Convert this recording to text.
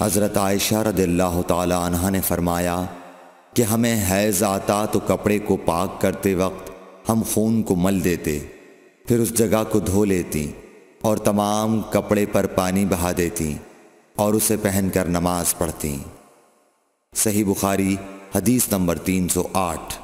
हज़रत आयशा रदल्ला तहा ने फरमाया कि हमें हैज़ आता तो कपड़े को पाक करते वक्त हम खून को मल देते फिर उस जगह को धो लेती और तमाम कपड़े पर पानी बहा देती और उसे पहनकर नमाज पढ़ती सही बुखारी हदीस नंबर 308